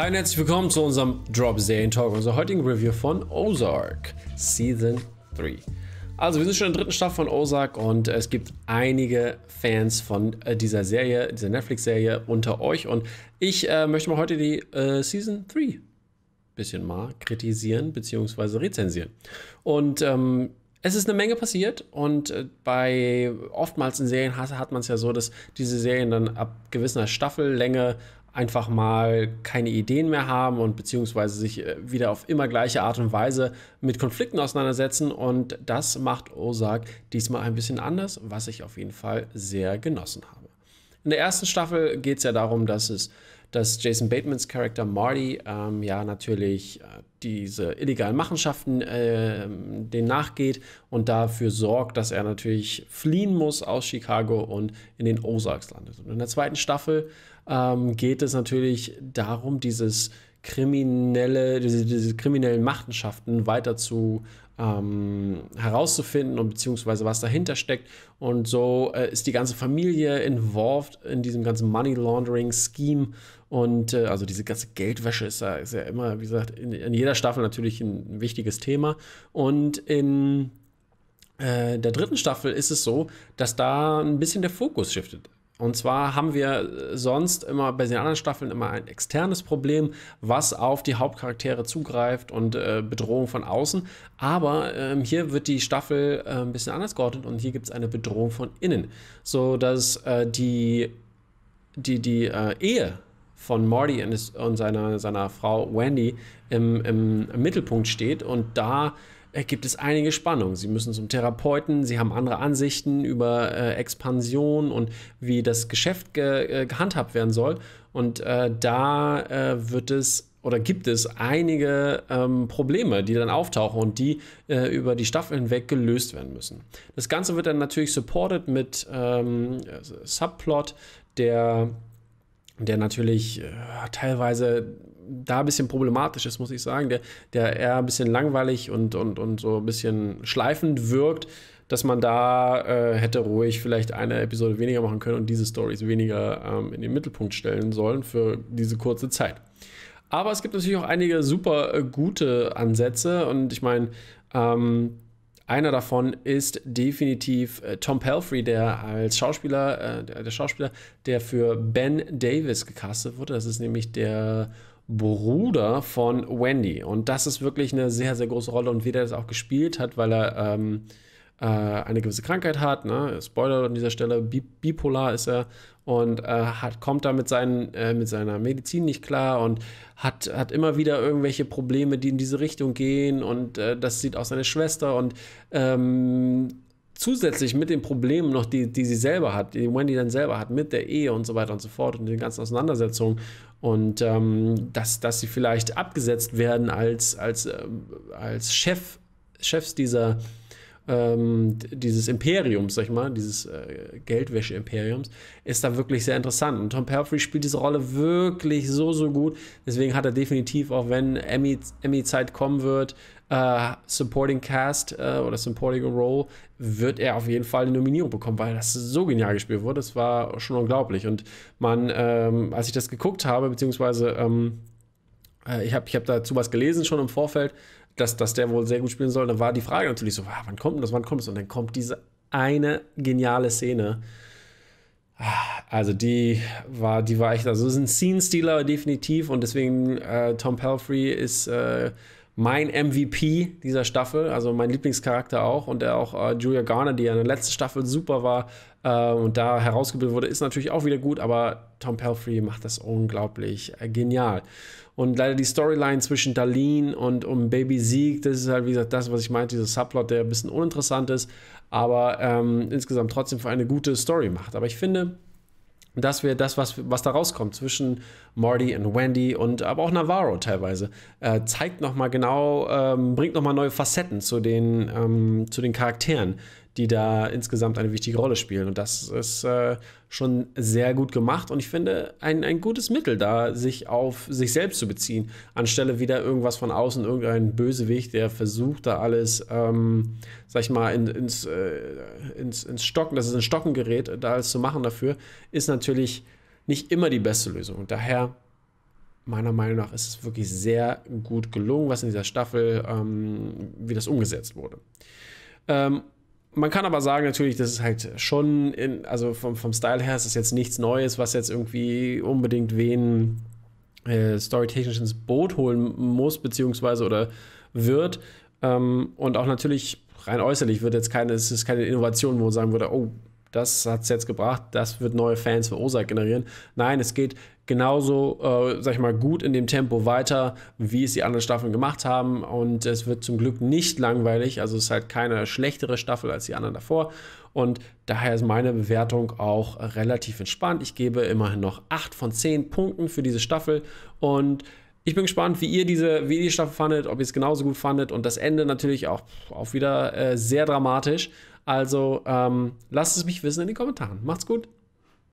Hi und herzlich willkommen zu unserem Drop Serien Talk, unserer heutigen Review von Ozark Season 3. Also wir sind schon in der dritten Staffel von Ozark und es gibt einige Fans von äh, dieser Serie, dieser Netflix-Serie unter euch und ich äh, möchte mal heute die äh, Season 3 bisschen mal kritisieren bzw. rezensieren. Und ähm, es ist eine Menge passiert und äh, bei oftmals in Serien hat, man es ja so, dass diese Serien dann ab gewisser Staffellänge einfach mal keine Ideen mehr haben und beziehungsweise sich äh, wieder auf immer gleiche Art und Weise mit Konflikten auseinandersetzen. Und das macht Ozark diesmal ein bisschen anders, was ich auf jeden Fall sehr genossen habe. In der ersten Staffel geht es ja darum, dass es dass Jason Batemans Charakter Marty ähm, ja natürlich äh, diese illegalen Machenschaften äh, den nachgeht und dafür sorgt, dass er natürlich fliehen muss aus Chicago und in den Ozarks landet. Und in der zweiten Staffel ähm, geht es natürlich darum, dieses kriminelle, diese, diese kriminellen Machenschaften weiter zu ähm, herauszufinden und beziehungsweise was dahinter steckt. Und so äh, ist die ganze Familie involved in diesem ganzen Money Laundering Scheme. Und äh, also diese ganze Geldwäsche ist ja, ist ja immer, wie gesagt, in, in, jeder Staffel natürlich ein wichtiges Thema. Und in äh, der dritten Staffel ist es so, dass da ein bisschen der Fokus shiftet. Und zwar haben wir äh, sonst immer bei den anderen Staffeln immer ein externes Problem, was auf die Hauptcharaktere zugreift und äh, Bedrohung von außen. Aber ähm, hier wird die Staffel äh, ein bisschen anders geordnet und hier gibt es eine Bedrohung von innen. So dass äh, die, die, die äh, Ehe von Morty und, seiner, seiner Frau Wendy im, im Mittelpunkt steht und da äh, gibt es einige Spannungen. Sie müssen zum Therapeuten, sie haben andere Ansichten über äh, Expansion und wie das Geschäft ge äh, gehandhabt werden soll. Und äh, da äh, wird es oder gibt es einige ähm, Probleme, die dann auftauchen und die äh, über die Staffel hinweg gelöst werden müssen. Das Ganze wird dann natürlich supported mit ähm, Subplot, der der natürlich äh, teilweise da ein bisschen problematisch ist, muss ich sagen, der, der eher ein bisschen langweilig und, und, und so ein bisschen schleifend wirkt, dass man da äh, hätte ruhig vielleicht eine Episode weniger machen können und diese Stories weniger ähm, in den Mittelpunkt stellen sollen für diese kurze Zeit. Aber es gibt natürlich auch einige super äh, gute Ansätze und ich meine, ähm, einer davon ist definitiv äh, Tom Pelfrey, der als Schauspieler, äh, der, der, Schauspieler, der für Ben Davis gecastet wurde. Das ist nämlich der Bruder von Wendy. Und das ist wirklich eine sehr, sehr große Rolle. Und wie der das auch gespielt hat, weil er ähm, äh, eine gewisse Krankheit hat. Ne? Spoiler an dieser Stelle, bipolar ist er und äh, hat, kommt da mit, seinen, äh, mit seiner Medizin nicht klar und hat, hat immer wieder irgendwelche Probleme, die in diese Richtung gehen und äh, das sieht auch seine Schwester und ähm, zusätzlich mit den Problemen noch, die, die sie selber hat, die Wendy dann selber hat, mit der Ehe und so weiter und so fort und den ganzen Auseinandersetzungen und ähm, dass, dass sie vielleicht abgesetzt werden als, als, äh, als Chef, Chefs dieser ähm, dieses Imperiums, sag ich mal, dieses äh, Geldwäsche-Imperiums, ist da wirklich sehr interessant. Und Tom Pelfrey spielt diese Rolle wirklich so, so gut. Deswegen hat er definitiv, auch wenn Emmy-Zeit Emmy kommen wird, Uh, supporting Cast uh, oder Supporting Role wird er auf jeden Fall eine Nominierung bekommen, weil das so genial gespielt wurde. Das war schon unglaublich. Und man, ähm, als ich das geguckt habe, beziehungsweise ähm, äh, ich habe ich hab dazu was gelesen schon im Vorfeld, dass, dass der wohl sehr gut spielen soll. Dann war die Frage natürlich so, ah, wann kommt das, wann kommt es? Und dann kommt diese eine geniale Szene. Ah, also die war, die war echt, also es ist ein Scene-Stealer definitiv und deswegen äh, Tom Pelfrey ist äh, mein MVP dieser Staffel, also mein Lieblingscharakter auch und der auch äh, Julia Garner, die ja in der letzten Staffel super war äh, und da herausgebildet wurde, ist natürlich auch wieder gut, aber Tom Pelfrey macht das unglaublich äh, genial. Und leider die Storyline zwischen Darlene und um Baby Sieg, das ist halt wie gesagt das, was ich meinte, dieser Subplot, der ein bisschen uninteressant ist, aber ähm, insgesamt trotzdem für eine gute Story macht. Aber ich finde, dass wir das, was, was da rauskommt zwischen Marty und Wendy und aber auch Navarro teilweise, äh, zeigt nochmal genau, ähm, bringt nochmal neue Facetten zu den, ähm, zu den Charakteren die da insgesamt eine wichtige Rolle spielen. Und das ist äh, schon sehr gut gemacht und ich finde ein, ein gutes Mittel da, sich auf sich selbst zu beziehen, anstelle wieder irgendwas von außen, irgendein Bösewicht, der versucht da alles, ähm, sag ich mal, in, ins, äh, ins, ins Stocken, dass es ein Stocken gerät, da alles zu machen dafür, ist natürlich nicht immer die beste Lösung. Und daher meiner Meinung nach ist es wirklich sehr gut gelungen, was in dieser Staffel, ähm, wie das umgesetzt wurde. Ähm, man kann aber sagen, natürlich, das ist halt schon, in, also vom, vom Style her ist es jetzt nichts Neues, was jetzt irgendwie unbedingt wen äh, storytechnisch ins Boot holen muss, beziehungsweise oder wird. Ähm, und auch natürlich rein äußerlich wird jetzt keine, es ist keine Innovation, wo man sagen würde, oh, das hat es jetzt gebracht. Das wird neue Fans für Osaka generieren. Nein, es geht genauso, äh, sag ich mal, gut in dem Tempo weiter, wie es die anderen Staffeln gemacht haben. Und es wird zum Glück nicht langweilig. Also es ist halt keine schlechtere Staffel als die anderen davor. Und daher ist meine Bewertung auch relativ entspannt. Ich gebe immerhin noch 8 von 10 Punkten für diese Staffel. Und ich bin gespannt, wie ihr diese, wie Staffel fandet, ob ihr es genauso gut fandet. Und das Ende natürlich auch, auch wieder äh, sehr dramatisch. Also ähm, lasst es mich wissen in den Kommentaren. Macht's gut.